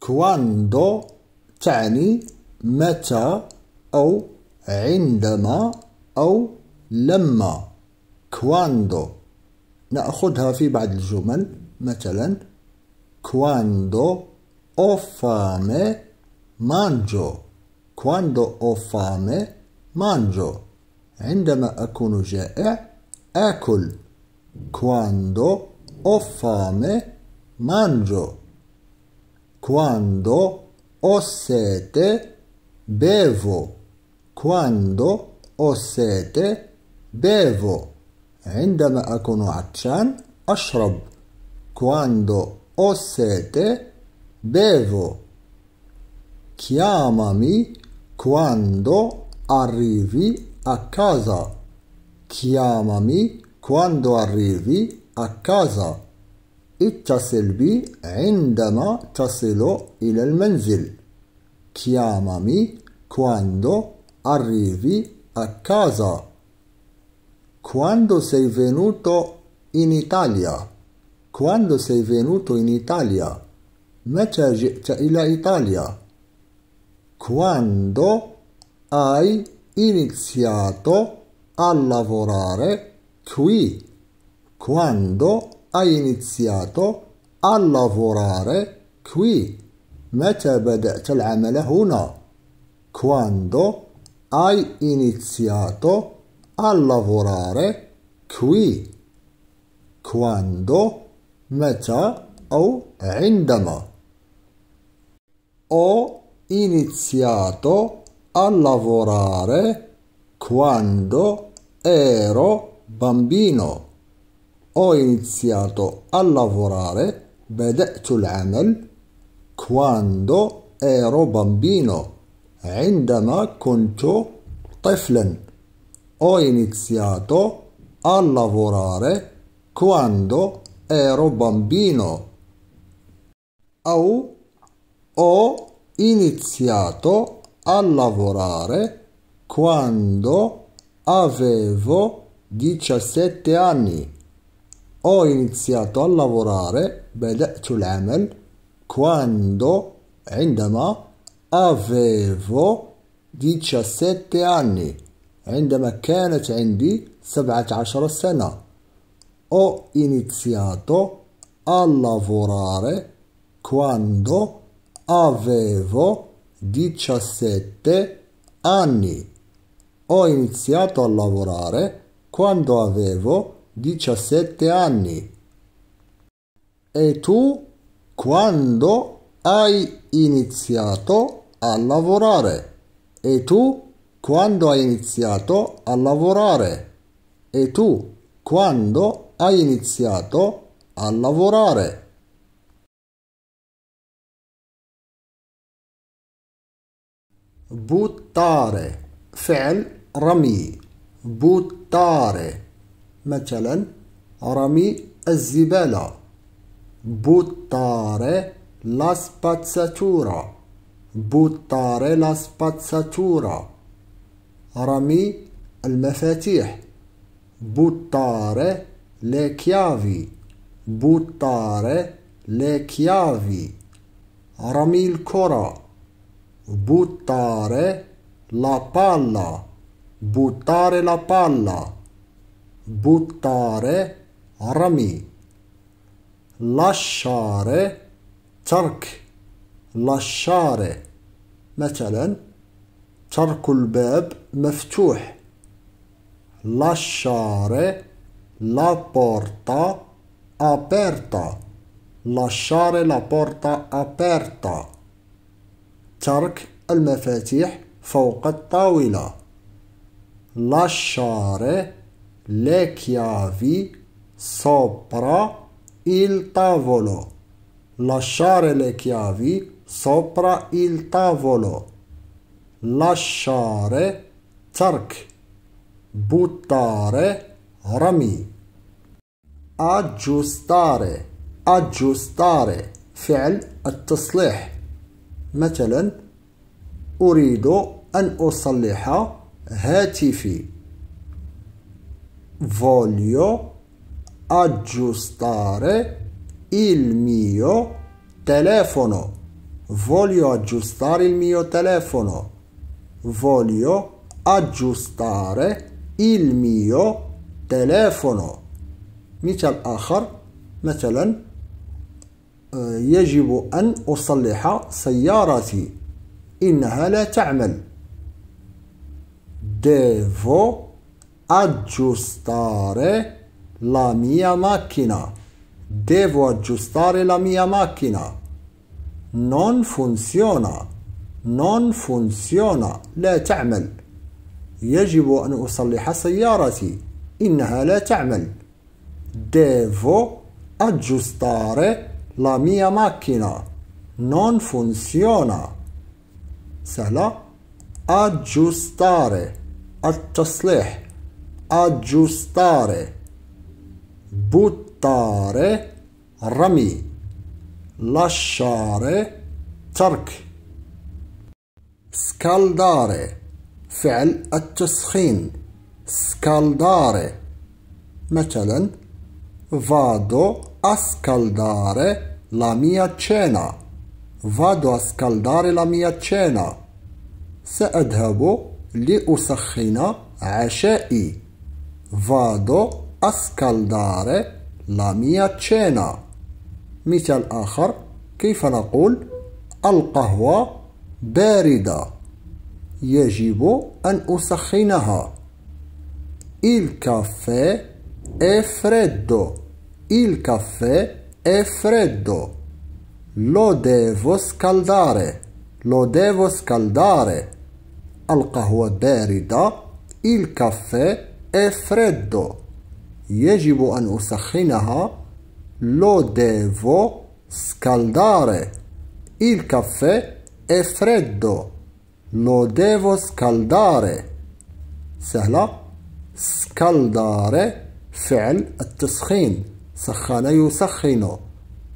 كواندو تعني متى أو عندما أو لما كواندو نأخذها في بعض الجمل مثلا كواندو أوفامي مانجو mangio quando ho عندما أكون جائع آكل كواندو أوفامي مانجو quando ho sete bevo quando ho sete bevo عندما أكون عطشان أشرب quando ho sete bevo chiamami quando arrivi a casa chiamami quando arrivi a casa اتصل بي عندما تصل إلى المنزل chiamami quando arrivi a casa quando sei venuto in Italia quando sei venuto in Italia متى جئت إلى إيطاليا quando hai iniziato a lavorare qui quando ha iniziato a lavorare qui. متى بدأت العمل هنا؟ Quando hai iniziato a lavorare qui? Quando, متى o عندما Ho iniziato a lavorare quando ero bambino ho iniziato a lavorare بدأت العمل quando ero bambino عندما كنت طفلا ho iniziato a lavorare quando ero bambino au ho iniziato a lavorare quando avevo 17 anni ho iniziato a lavorare بدأت العمل quando Endema eh, avevo 17 anni عندما كانت عندي 17 سنة ho iniziato a lavorare quando avevo 17 anni ho iniziato a lavorare quando avevo 17 anni. E tu quando hai iniziato a lavorare? E tu quando hai iniziato a lavorare? E tu quando hai iniziato a lavorare? buttare فعل رمي buttare مثلا رمي الزبالة بوتاري لاس سباتساتورا بوتاري لاس سباتساتورا رمي المفاتيح بوتاري لكيافي كيافي لكيافي رمي الكرة buttare لا بالا buttare لا بالا بطارة رمي لشارة ترك لشارة مثلا ترك الباب مفتوح لشارة بورتا أبيرتا lasciare لا بورتا aperta ترك المفاتيح فوق الطاولة lasciare le chiavi sopra il tavolo. Lasciare le chiavi sopra il tavolo. Lasciare ترك buttare رمي aggiustare aggiustare فعل التصليح مثلا أريد أن أصلح هاتفي voglio aggiustare il mio telefono. Voglio aggiustare il mio telefono. Voglio aggiustare il mio telefono. مثال آخر مثلا يجب أن أصلح سيارتي إنها لا تعمل devo aggiustare la mia macchina. Devo aggiustare la mia macchina. Non funziona. Non funziona. La تعمل. يجب أن أصلح سيارتي. إنها لا تعمل. Devo aggiustare la mia macchina. Non funziona. سهلة. aggiustare التصليح aggiustare buttare rami lasciare ترك scaldare فعل التسخين scaldare مثلا vado a scaldare la mia cena vado a scaldare la mia cena سأذهب لأسخن عشائي vado a scaldare la mia cena مثال آخر كيف نقول القهوة باردة يجب أن أسخنها Il caffè è freddo Il caffè è freddo Lo devo scaldare Lo devo scaldare القهوة باردة Il caffè è freddo يجب أن أسخنها lo devo scaldare il caffè è freddo lo devo scaldare سهلة scaldare فعل التسخين سخن يسخن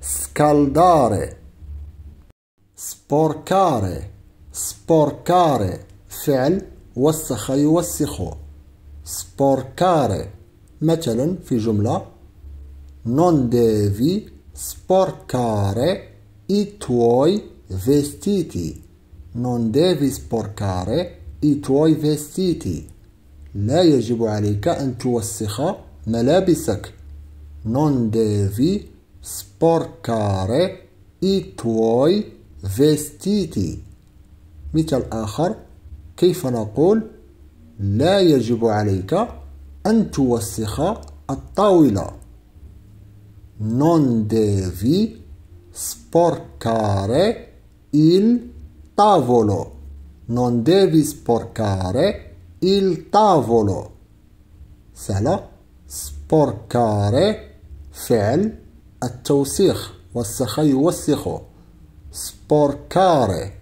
scaldare sporcare sporcare فعل وسخ يوسخ سبوركاري مثلا في جملة نون ديفي سبوركاري اي توي فيستيتي نون ديفي سبوركاري اي توي فيستيتي لا يجب عليك أن توسخ ملابسك نون ديفي سبوركاري اي توي فيستيتي مثال آخر كيف نقول لا يجب عليك أن توسخ الطاولة non devi sporcare il tavolo non devi sporcare il tavolo سهلة sporcare فعل التوسيخ وسخ يوسخ sporcare